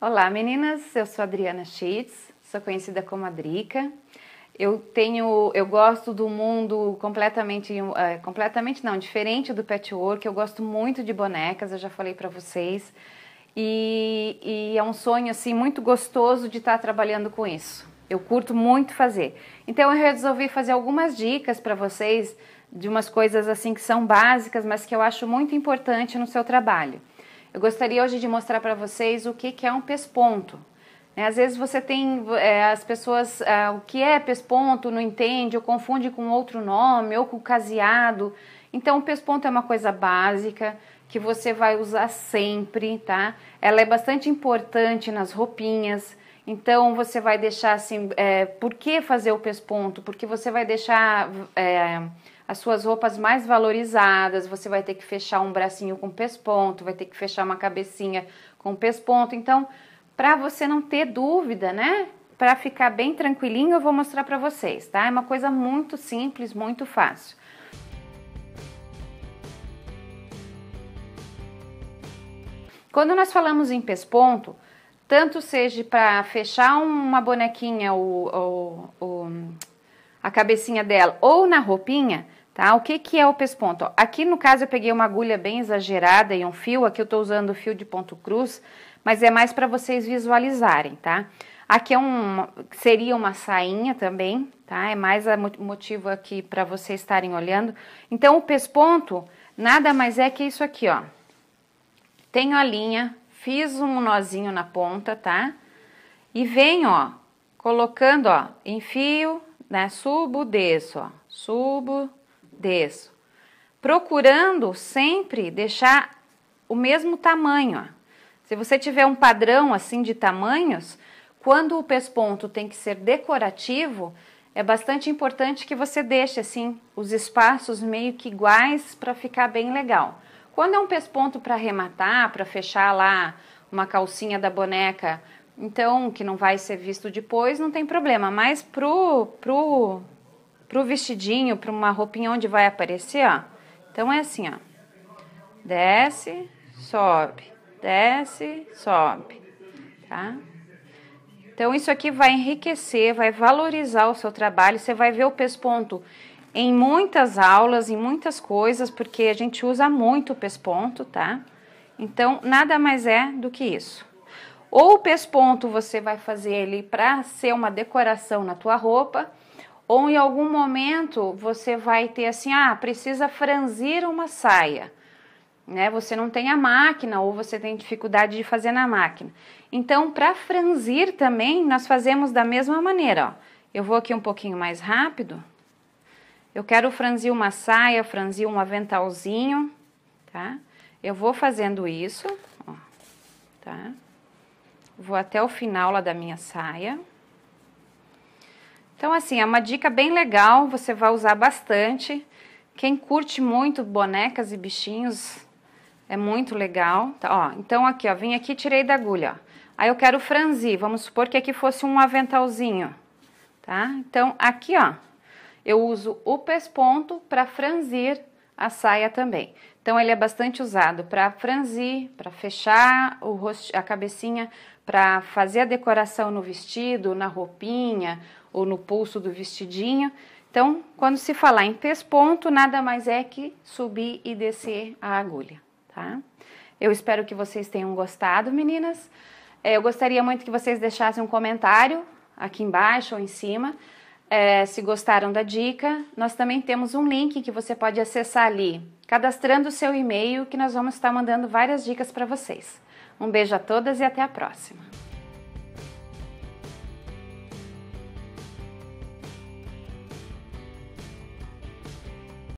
Olá meninas, eu sou Adriana Sheets, sou conhecida como Adrica. Eu tenho, eu gosto do mundo completamente, é, completamente não, diferente do patchwork. Eu gosto muito de bonecas, eu já falei para vocês. E, e, é um sonho assim muito gostoso de estar tá trabalhando com isso. Eu curto muito fazer. Então eu resolvi fazer algumas dicas para vocês de umas coisas assim que são básicas, mas que eu acho muito importante no seu trabalho. Eu gostaria hoje de mostrar para vocês o que, que é um pesponto. É, às vezes você tem é, as pessoas, é, o que é pesponto, não entende, ou confunde com outro nome, ou com caseado. Então, o pesponto é uma coisa básica que você vai usar sempre, tá? Ela é bastante importante nas roupinhas. Então, você vai deixar assim, é, por que fazer o pesponto? Porque você vai deixar é, as suas roupas mais valorizadas, você vai ter que fechar um bracinho com pesponto, vai ter que fechar uma cabecinha com pesponto. Então, para você não ter dúvida, né? Para ficar bem tranquilinho, eu vou mostrar para vocês, tá? É uma coisa muito simples, muito fácil. Quando nós falamos em pesponto, tanto seja para fechar uma bonequinha ou, ou, ou, a cabecinha dela ou na roupinha, Tá? O que, que é o pesponto? aqui no caso eu peguei uma agulha bem exagerada e um fio, aqui eu estou usando o fio de ponto cruz, mas é mais para vocês visualizarem, tá? Aqui é um, seria uma sainha também, tá? É mais o motivo aqui para vocês estarem olhando. Então, o pesponto nada mais é que isso aqui, ó. Tenho a linha, fiz um nozinho na ponta, tá? E venho, ó, colocando, ó, enfio, né? Subo, desço, ó. Subo, Desço. Procurando sempre deixar o mesmo tamanho. Ó. Se você tiver um padrão assim de tamanhos, quando o pesponto tem que ser decorativo, é bastante importante que você deixe assim os espaços meio que iguais para ficar bem legal. Quando é um pesponto para arrematar, para fechar lá uma calcinha da boneca, então que não vai ser visto depois, não tem problema, mas pro pro para o vestidinho, para uma roupinha onde vai aparecer, ó. Então é assim, ó. Desce, sobe, desce, sobe, tá? Então isso aqui vai enriquecer, vai valorizar o seu trabalho, você vai ver o pesponto em muitas aulas, em muitas coisas, porque a gente usa muito o pesponto, tá? Então nada mais é do que isso. Ou o pesponto você vai fazer ele para ser uma decoração na tua roupa, ou em algum momento você vai ter assim, ah, precisa franzir uma saia. Né? Você não tem a máquina ou você tem dificuldade de fazer na máquina. Então, para franzir também, nós fazemos da mesma maneira, ó. Eu vou aqui um pouquinho mais rápido. Eu quero franzir uma saia, franzir um aventalzinho, tá? Eu vou fazendo isso, ó, tá? Vou até o final lá da minha saia. Então, assim, é uma dica bem legal, você vai usar bastante. Quem curte muito bonecas e bichinhos, é muito legal. Tá, ó, então, aqui, ó, vim aqui tirei da agulha, ó. Aí eu quero franzir, vamos supor que aqui fosse um aventalzinho, tá? Então, aqui, ó, eu uso o pesponto para franzir a saia também. Então, ele é bastante usado para franzir, para fechar o rosto, a cabecinha, para fazer a decoração no vestido, na roupinha, ou no pulso do vestidinho. Então, quando se falar em pesponto, nada mais é que subir e descer a agulha, tá? Eu espero que vocês tenham gostado, meninas. É, eu gostaria muito que vocês deixassem um comentário aqui embaixo ou em cima. É, se gostaram da dica, nós também temos um link que você pode acessar ali, cadastrando o seu e-mail, que nós vamos estar mandando várias dicas para vocês. Um beijo a todas e até a próxima!